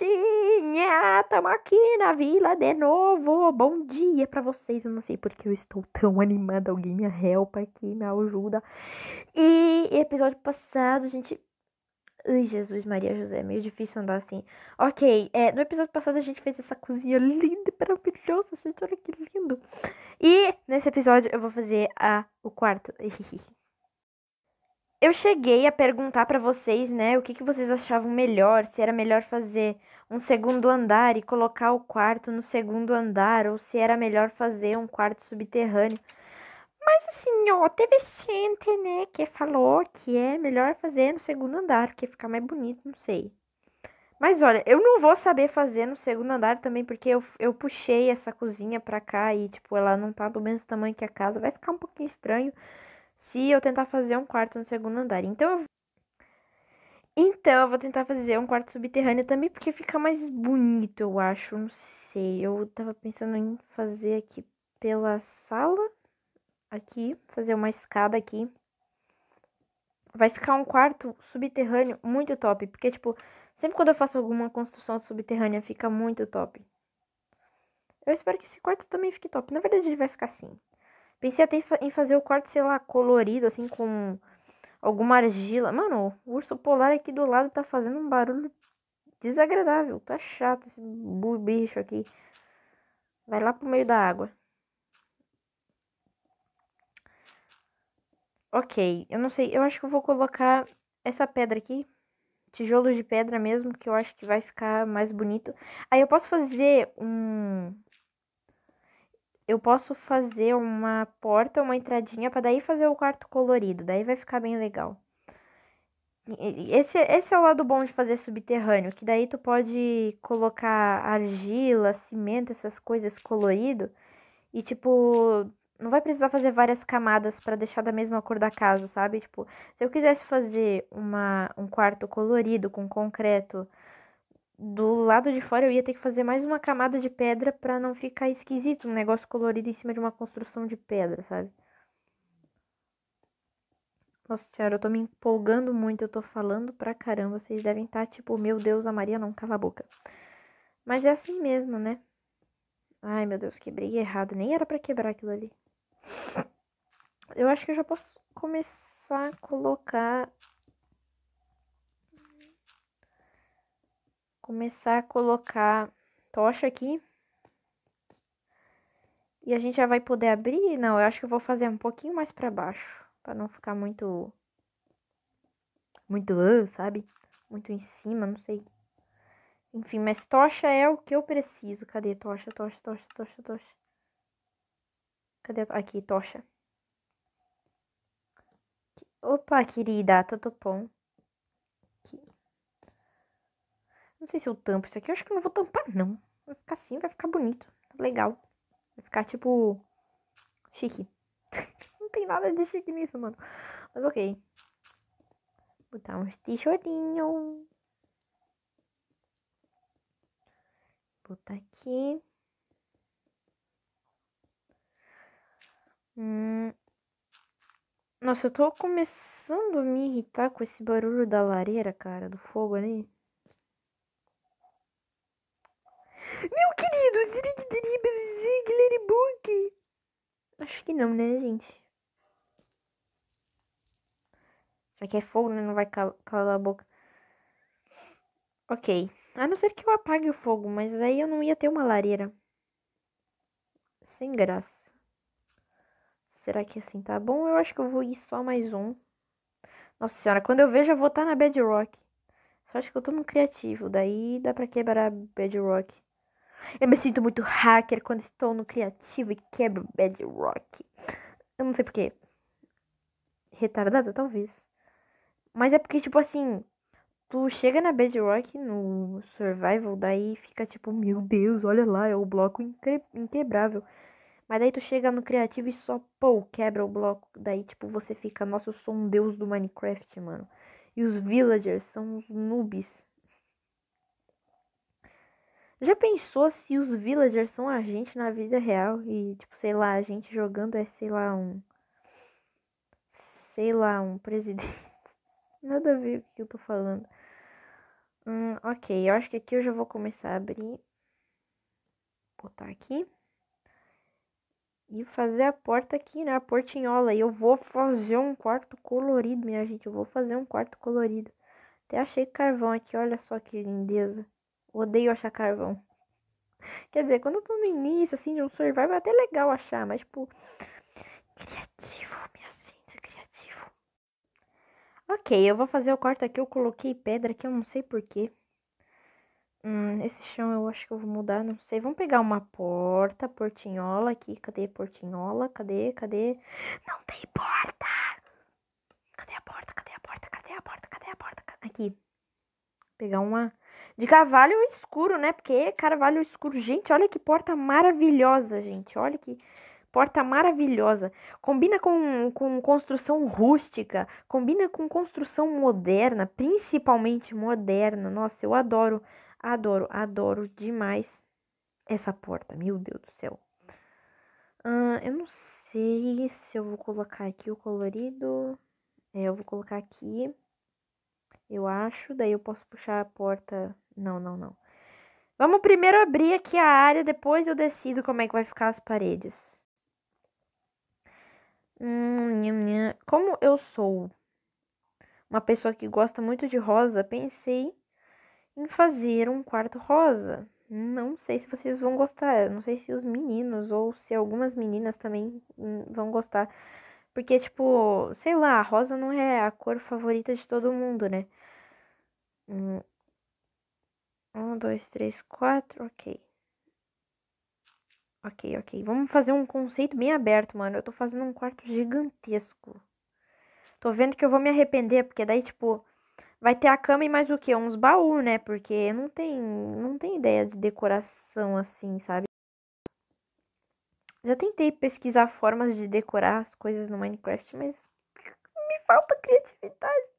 galerinha! É, tamo aqui na vila de novo! Bom dia para vocês! Eu não sei porque eu estou tão animada. Alguém me helpa aqui, me ajuda. E episódio passado, a gente. Ai, Jesus, Maria José, é meio difícil andar assim. Ok, é, no episódio passado a gente fez essa cozinha linda e maravilhosa, gente, olha que lindo. E nesse episódio eu vou fazer a, o quarto. eu cheguei a perguntar para vocês, né, o que, que vocês achavam melhor, se era melhor fazer um segundo andar e colocar o quarto no segundo andar, ou se era melhor fazer um quarto subterrâneo. Mas assim, ó, teve gente, né, que falou que é melhor fazer no segundo andar, porque fica mais bonito, não sei. Mas olha, eu não vou saber fazer no segundo andar também, porque eu, eu puxei essa cozinha pra cá e, tipo, ela não tá do mesmo tamanho que a casa, vai ficar um pouquinho estranho se eu tentar fazer um quarto no segundo andar. Então eu então, eu vou tentar fazer um quarto subterrâneo também, porque fica mais bonito, eu acho. Não sei. Eu tava pensando em fazer aqui pela sala. Aqui. Fazer uma escada aqui. Vai ficar um quarto subterrâneo muito top. Porque, tipo, sempre quando eu faço alguma construção subterrânea, fica muito top. Eu espero que esse quarto também fique top. Na verdade, ele vai ficar assim. Pensei até em fazer o quarto, sei lá, colorido, assim, com alguma argila. Mano, o urso polar aqui do lado tá fazendo um barulho desagradável. Tá chato esse bicho aqui. Vai lá pro meio da água. Ok, eu não sei, eu acho que eu vou colocar essa pedra aqui. Tijolos de pedra mesmo, que eu acho que vai ficar mais bonito. Aí eu posso fazer um eu posso fazer uma porta, uma entradinha, para daí fazer o quarto colorido. Daí vai ficar bem legal. Esse, esse é o lado bom de fazer subterrâneo, que daí tu pode colocar argila, cimento, essas coisas colorido. E tipo, não vai precisar fazer várias camadas para deixar da mesma cor da casa, sabe? Tipo, se eu quisesse fazer uma, um quarto colorido com concreto do lado de fora eu ia ter que fazer mais uma camada de pedra para não ficar esquisito um negócio colorido em cima de uma construção de pedra, sabe? Nossa senhora, eu tô me empolgando muito, eu tô falando pra caramba. Vocês devem estar tá, tipo, meu Deus, a Maria não cala a boca. Mas é assim mesmo, né? Ai, meu Deus, quebrei errado. Nem era para quebrar aquilo ali. Eu acho que eu já posso começar a colocar começar a colocar tocha aqui. E a gente já vai poder abrir? Não, eu acho que eu vou fazer um pouquinho mais pra baixo. Pra não ficar muito... Muito, sabe? Muito em cima, não sei. Enfim, mas tocha é o que eu preciso. Cadê tocha, tocha, tocha, tocha, tocha? Cadê? Aqui, tocha. Opa, querida, tudo bom? Não sei se eu tampo isso aqui. Eu acho que eu não vou tampar, não. Vai ficar assim, vai ficar bonito. Legal. Vai ficar, tipo, chique. não tem nada de chique nisso, mano. Mas ok. Vou botar uns tijolinhos. Botar aqui. Hum. Nossa, eu tô começando a me irritar com esse barulho da lareira, cara, do fogo ali. Meu querido, Zigleribook. Acho que não, né, gente? Já que é fogo, né? Não vai calar a boca. Ok. A não ser que eu apague o fogo, mas aí eu não ia ter uma lareira. Sem graça. Será que é assim tá bom? Eu acho que eu vou ir só mais um. Nossa senhora, quando eu vejo, eu vou estar tá na Bedrock. Só acho que eu tô no criativo. Daí dá pra quebrar Bedrock. Eu me sinto muito hacker quando estou no criativo e quebro bedrock. Eu não sei porquê. Retardada, talvez. Mas é porque, tipo assim, tu chega na bedrock, no survival, daí fica tipo, meu Deus, olha lá, é o bloco inque inquebrável. Mas daí tu chega no criativo e só, pô, quebra o bloco. Daí, tipo, você fica, nossa, eu sou um deus do Minecraft, mano. E os villagers são os noobs. Já pensou se os villagers são a gente na vida real e, tipo, sei lá, a gente jogando é, sei lá, um. Sei lá, um presidente. Nada a ver o que eu tô falando. Hum, ok, eu acho que aqui eu já vou começar a abrir. Botar aqui. E fazer a porta aqui, né? A portinhola. E eu vou fazer um quarto colorido, minha gente. Eu vou fazer um quarto colorido. Até achei carvão aqui, olha só que lindeza. Odeio achar carvão. Quer dizer, quando eu tô no início, assim, de um survival, é até legal achar, mas, tipo. Criativo, minha gente, criativo. Ok, eu vou fazer o corte aqui. Eu coloquei pedra aqui, eu não sei porquê. Hum, esse chão eu acho que eu vou mudar, não sei. Vamos pegar uma porta, portinhola aqui. Cadê portinhola? Cadê? Cadê? Não tem porta! Cadê a porta? Cadê a porta? Cadê a porta? Cadê a porta? Aqui. Pegar uma de carvalho escuro, né? Porque carvalho escuro. Gente, olha que porta maravilhosa, gente. Olha que porta maravilhosa. Combina com, com construção rústica, combina com construção moderna, principalmente moderna. Nossa, eu adoro, adoro, adoro demais essa porta. Meu Deus do céu. Uh, eu não sei se eu vou colocar aqui o colorido. É, eu vou colocar aqui eu acho. Daí eu posso puxar a porta. Não, não, não. Vamos primeiro abrir aqui a área, depois eu decido como é que vai ficar as paredes. Hum, como eu sou uma pessoa que gosta muito de rosa, pensei em fazer um quarto rosa. Não sei se vocês vão gostar, não sei se os meninos ou se algumas meninas também hum, vão gostar. Porque, tipo, sei lá, rosa não é a cor favorita de todo mundo, né? Um, dois, três, quatro, ok. Ok, ok. Vamos fazer um conceito bem aberto, mano. Eu tô fazendo um quarto gigantesco. Tô vendo que eu vou me arrepender, porque daí, tipo, vai ter a cama e mais o que? Uns baús, né? Porque não tem, não tem ideia de decoração assim, sabe? Já tentei pesquisar formas de decorar as coisas no Minecraft, mas me falta criatividade.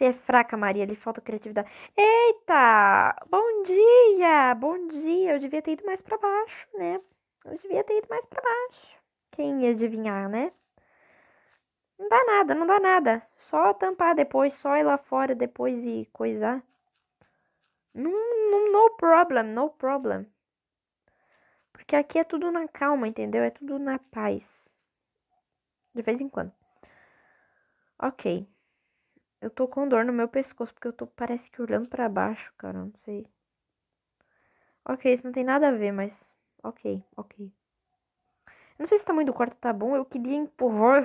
Você é fraca, Maria, lhe falta criatividade. Eita! Bom dia! Bom dia! Eu devia ter ido mais para baixo, né? Eu devia ter ido mais para baixo. Quem ia adivinhar, né? Não dá nada, não dá nada. Só tampar depois, só ir lá fora depois e coisar. No, no, no problem, no problem. Porque aqui é tudo na calma, entendeu? É tudo na paz. De vez em quando. Ok. Eu tô com dor no meu pescoço, porque eu tô, parece que olhando para baixo, cara. Não sei. Ok, isso não tem nada a ver, mas. Ok, ok. Não sei se o tamanho do quarto tá bom. Eu queria empurrar.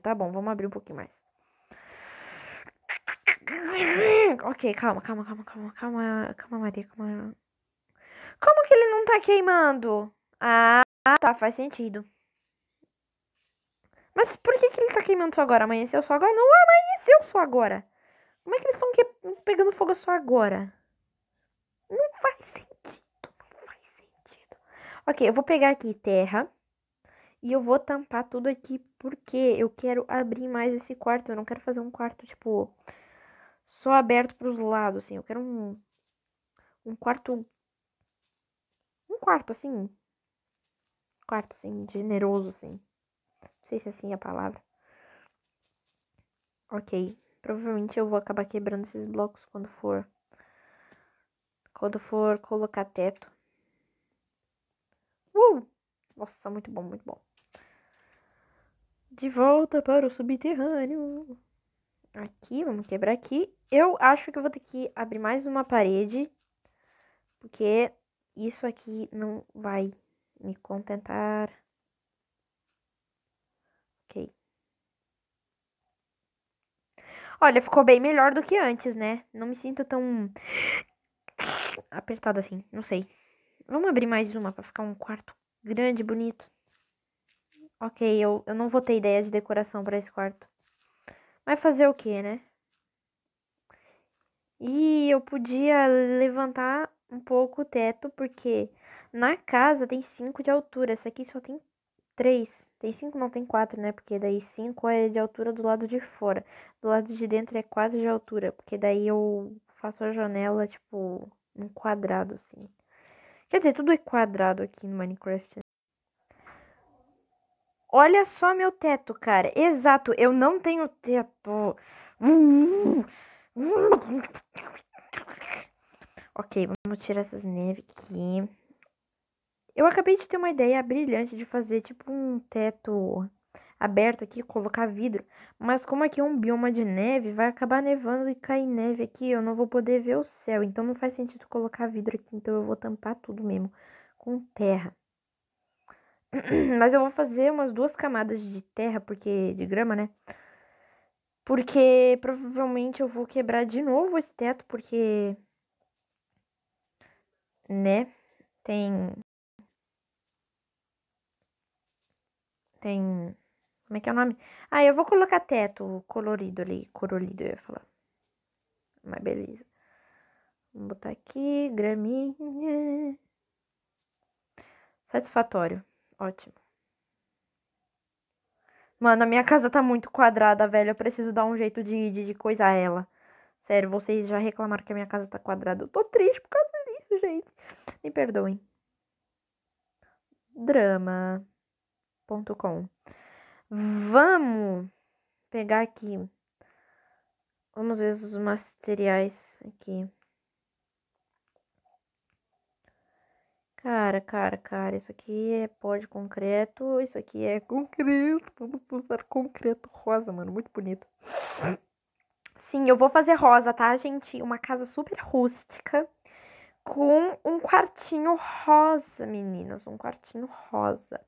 Tá bom, vamos abrir um pouquinho mais. Ok, calma, calma, calma, calma, calma, calma, Maria, calma. Como que ele não tá queimando? Ah, tá, faz sentido. Mas por que, que ele tá queimando só agora? Amanheceu só agora? Não amanheceu só agora. Como é que eles estão pegando fogo só agora? Não faz sentido. Não faz sentido. Ok, eu vou pegar aqui terra. E eu vou tampar tudo aqui porque eu quero abrir mais esse quarto. Eu não quero fazer um quarto, tipo, só aberto para os lados, assim. Eu quero um, um quarto... Um quarto, assim... Quarto, assim, generoso, assim. Não sei se é assim a palavra. Ok. Provavelmente eu vou acabar quebrando esses blocos quando for. Quando for colocar teto. Uh! Nossa, muito bom, muito bom. De volta para o subterrâneo. Aqui, vamos quebrar aqui. Eu acho que eu vou ter que abrir mais uma parede. Porque isso aqui não vai me contentar. Olha, ficou bem melhor do que antes, né? Não me sinto tão apertada assim, não sei. Vamos abrir mais uma para ficar um quarto grande, bonito. Ok, eu, eu não vou ter ideia de decoração para esse quarto. Mas fazer o que, né? E eu podia levantar um pouco o teto, porque na casa tem cinco de altura, essa aqui só tem três. Tem cinco, não tem quatro, né? Porque daí cinco é de altura do lado de fora. Do lado de dentro é quatro de altura. Porque daí eu faço a janela, tipo, um quadrado, assim. Quer dizer, tudo é quadrado aqui no Minecraft. Né? Olha só meu teto, cara. Exato, eu não tenho teto. Ok, vamos tirar essas neves aqui. Eu acabei de ter uma ideia brilhante de fazer tipo um teto aberto aqui, colocar vidro. Mas como aqui é um bioma de neve, vai acabar nevando e cair neve aqui, eu não vou poder ver o céu. Então não faz sentido colocar vidro aqui, então eu vou tampar tudo mesmo com terra. Mas eu vou fazer umas duas camadas de terra, porque de grama, né? Porque provavelmente eu vou quebrar de novo esse teto, porque né? Tem Tem. Como é que é o nome? Ah, eu vou colocar teto colorido ali. Colorido, eu ia falar. Mas beleza. Vamos botar aqui, graminha. Satisfatório. Ótimo. Mano, a minha casa tá muito quadrada, velho. Eu preciso dar um jeito de, de, de coisar ela. Sério, vocês já reclamaram que a minha casa tá quadrada. Eu tô triste por causa disso, gente. Me perdoem. Drama gmail.com. Vamos pegar aqui. Vamos ver os materiais aqui. Cara, cara, cara, isso aqui é pó de concreto, isso aqui é concreto, vamos usar concreto rosa, mano, muito bonito. Sim, eu vou fazer rosa, tá, gente? Uma casa super rústica com um quartinho rosa, meninas, um quartinho rosa.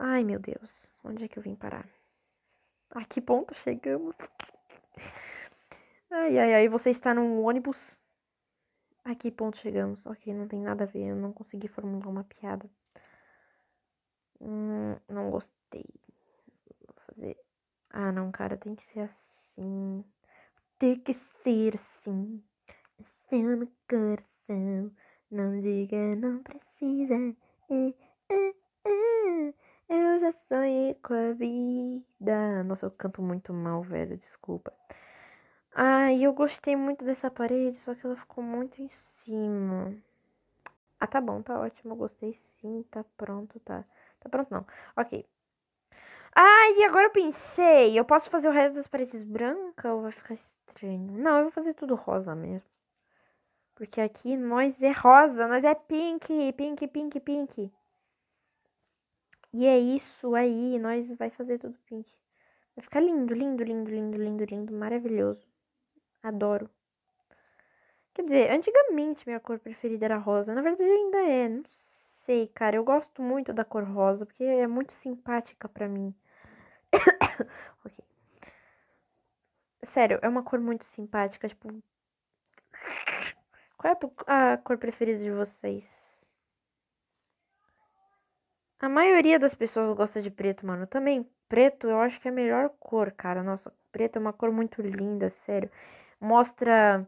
Ai, meu Deus, onde é que eu vim parar? A ah, que ponto tá chegamos? Ai, ai, ai, você está num ônibus? A que ponto chegamos? Ok, não tem nada a ver, eu não consegui formular uma piada. Hum, não gostei. Vou fazer. Ah, não, cara, tem que ser assim. Tem que ser assim. Seu no coração. Não diga, não precisa. É, é, é. Eu já sonhei com a vida. Nossa, eu canto muito mal, velho, desculpa. Ah, eu gostei muito dessa parede, só que ela ficou muito em cima. Ah, tá bom, tá ótimo, gostei sim, tá pronto, tá. Tá pronto não. Ok. Ah, e agora eu pensei, eu posso fazer o resto das paredes branca ou vai ficar estranho? Não, eu vou fazer tudo rosa mesmo. Porque aqui nós é rosa, nós é pink, pink, pink, pink. E é isso aí, nós vai fazer tudo pink. Vai ficar lindo, lindo, lindo, lindo, lindo, lindo, maravilhoso. Adoro. Quer dizer, antigamente minha cor preferida era rosa. Na verdade ainda é, não sei, cara. Eu gosto muito da cor rosa, porque é muito simpática para mim. ok. Sério, é uma cor muito simpática, tipo. Qual é a cor preferida de vocês? A maioria das pessoas gosta de preto, mano. Também preto eu acho que é a melhor cor, cara. Nossa, preto é uma cor muito linda, sério. Mostra.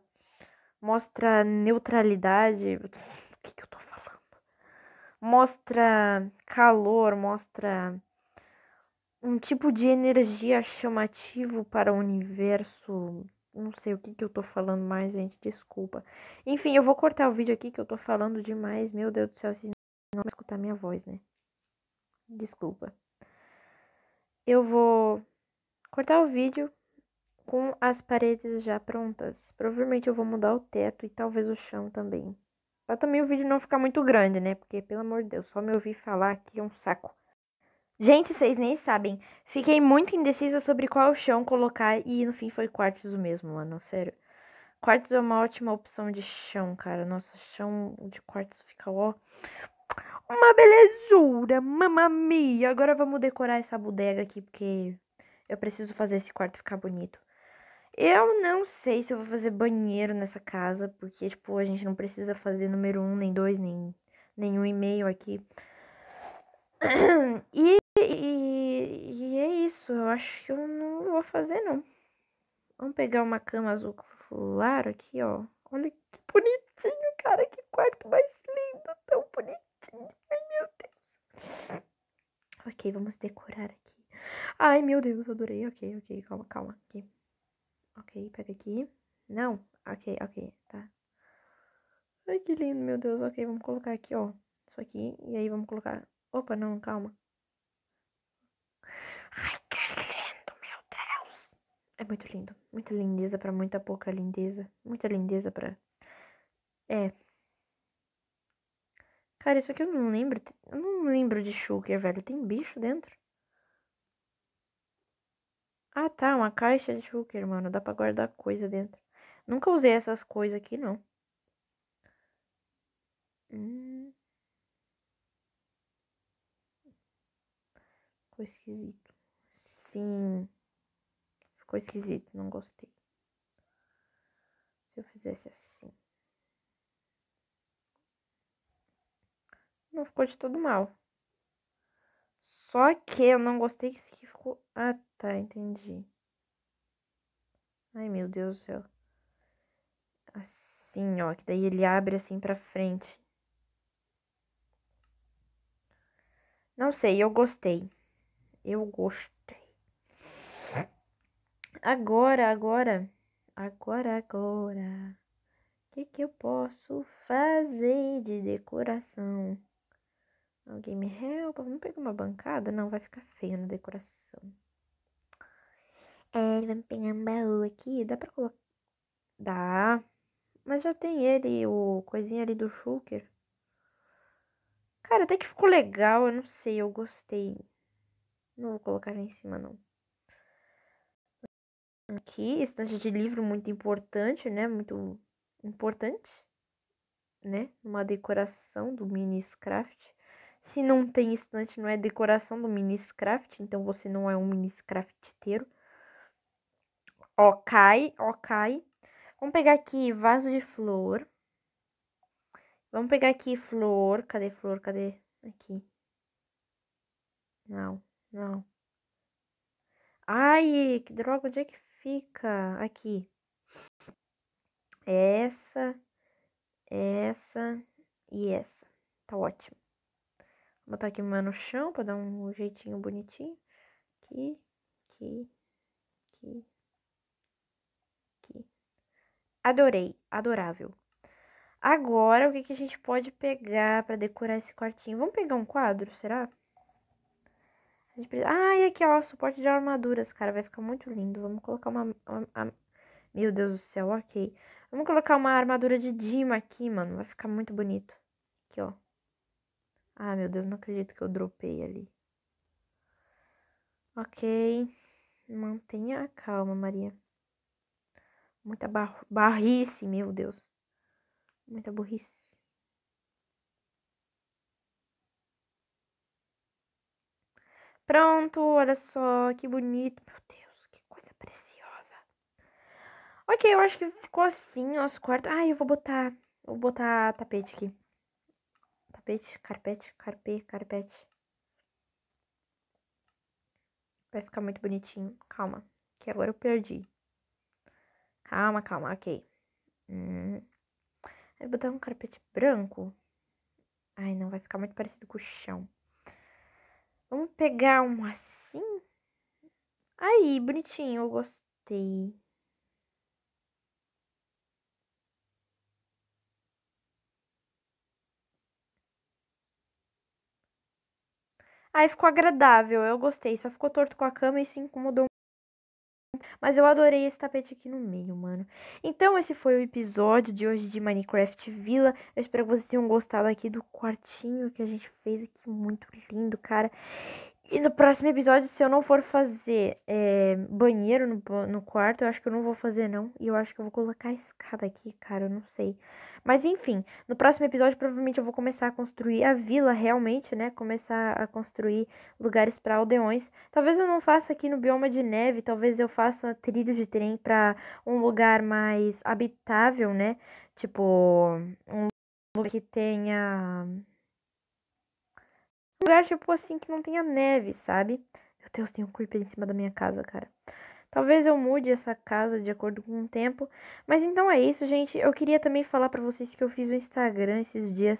Mostra neutralidade. O que, que eu tô falando? Mostra calor, mostra um tipo de energia chamativo para o universo. Não sei o que, que eu tô falando mais, gente. Desculpa. Enfim, eu vou cortar o vídeo aqui que eu tô falando demais. Meu Deus do céu, vocês não vão escutar minha voz, né? Desculpa. Eu vou cortar o vídeo com as paredes já prontas. Provavelmente eu vou mudar o teto e talvez o chão também. Pra também o vídeo não ficar muito grande, né? Porque, pelo amor de Deus, só me ouvir falar aqui é um saco. Gente, vocês nem sabem. Fiquei muito indecisa sobre qual chão colocar e no fim foi quartzo mesmo, mano. Sério. Quartzo é uma ótima opção de chão, cara. Nossa, chão de quartzo fica ó. Uma belezura, mamamia. Agora vamos decorar essa bodega aqui, porque eu preciso fazer esse quarto ficar bonito. Eu não sei se eu vou fazer banheiro nessa casa, porque, tipo, a gente não precisa fazer número um, nem dois, nem nenhum e-mail aqui. E, e, e é isso, eu acho que eu não vou fazer, não. Vamos pegar uma cama azul claro aqui, ó. Olha que bonitinho, cara, que quarto mais lindo, tão bonitinho. Ai, meu Deus. Ok, vamos decorar aqui. Ai, meu Deus, adorei. Ok, ok, calma, calma. Aqui. Ok, pega aqui. Não, ok, ok, tá. Ai, que lindo, meu Deus. Ok, vamos colocar aqui, ó. Isso aqui. E aí vamos colocar. Opa, não, calma. Ai, que lindo, meu Deus. É muito lindo. Muita lindeza pra muita pouca lindeza. Muita lindeza pra. É, Cara, isso aqui eu não lembro. Eu não lembro de sugar, velho. Tem bicho dentro? Ah, tá. Uma caixa de sugar, mano. Dá pra guardar coisa dentro. Nunca usei essas coisas aqui, não. Hum. Ficou esquisito. Sim. Ficou esquisito. Não gostei. Se eu fizesse assim. ficou de todo mal. Só que eu não gostei que esse aqui ficou... Ah, tá, entendi. Ai, meu Deus do céu. Assim, ó, que daí ele abre assim pra frente. Não sei, eu gostei. Eu gostei. Agora, agora, agora, agora. O que que eu posso fazer de decoração? Alguém me helpa? Vamos pegar uma bancada? Não, vai ficar feio na decoração. É, vamos pegar um baú aqui. Dá pra colocar... Dá. Mas já tem ele, o coisinha ali do Shulker. Cara, até que ficou legal. Eu não sei, eu gostei. Não vou colocar em cima, não. Aqui, estante de livro muito importante, né? Muito importante, né? Uma decoração do mini Scraft. Se não tem estante, não é decoração do Miniscraft, então você não é um Miniscrafteiro. Ok, ok. Vamos pegar aqui vaso de flor. Vamos pegar aqui flor. Cadê flor? Cadê? Aqui. Não, não. Ai, que droga, onde é que fica? Aqui. Essa, essa e essa. Tá ótimo botar aqui mano no chão para dar um jeitinho bonitinho. Aqui, aqui, aqui, aqui. Adorei, adorável. Agora, o que, que a gente pode pegar para decorar esse quartinho? Vamos pegar um quadro, será? A gente precisa... Ah, e aqui, ó, suporte de armaduras, cara, vai ficar muito lindo. Vamos colocar uma... uma, uma... Meu Deus do céu, ok. Vamos colocar uma armadura de Dima aqui, mano, vai ficar muito bonito. Aqui, ó. Ah, meu Deus, não acredito que eu dropei ali. Ok. Mantenha a calma, Maria. Muita bar barrice, meu Deus. Muita burrice. Pronto, olha só, que bonito. Meu Deus, que coisa preciosa. Ok, eu acho que ficou assim nosso quarto. Ai, eu vou botar, vou botar tapete aqui carpete, carpete, carpe, carpete. Vai ficar muito bonitinho. Calma, que agora eu perdi. Calma, calma, ok. Hum. vou botar um carpete branco. Ai, não, vai ficar muito parecido com o chão. Vamos pegar um assim. Aí, bonitinho, eu gostei. Aí ficou agradável, eu gostei. Só ficou torto com a cama e se incomodou Mas eu adorei esse tapete aqui no meio, mano. Então esse foi o episódio de hoje de Minecraft Villa. Eu espero que vocês tenham gostado aqui do quartinho que a gente fez aqui. Muito lindo, cara. E no próximo episódio, se eu não for fazer é, banheiro no, no quarto, eu acho que eu não vou fazer, não. E eu acho que eu vou colocar a escada aqui, cara. Eu não sei. Mas enfim, no próximo episódio provavelmente eu vou começar a construir a vila realmente, né? Começar a construir lugares para aldeões. Talvez eu não faça aqui no bioma de neve, talvez eu faça trilho de trem para um lugar mais habitável, né? Tipo, um lugar que tenha um lugar tipo assim que não tenha neve, sabe? Meu Deus, tem um creeper em cima da minha casa, cara. Talvez eu mude essa casa de acordo com o tempo. Mas então é isso, gente. Eu queria também falar para vocês que eu fiz o um Instagram esses dias.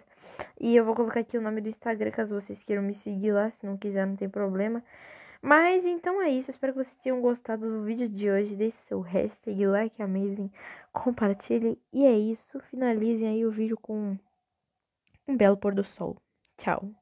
E eu vou colocar aqui o nome do Instagram, caso vocês queiram me seguir lá. Se não quiser, não tem problema. Mas então é isso. Espero que vocês tenham gostado do vídeo de hoje. Deixe seu hashtag like amazing. Compartilhem. E é isso. Finalizem aí o vídeo com um belo pôr do sol. Tchau.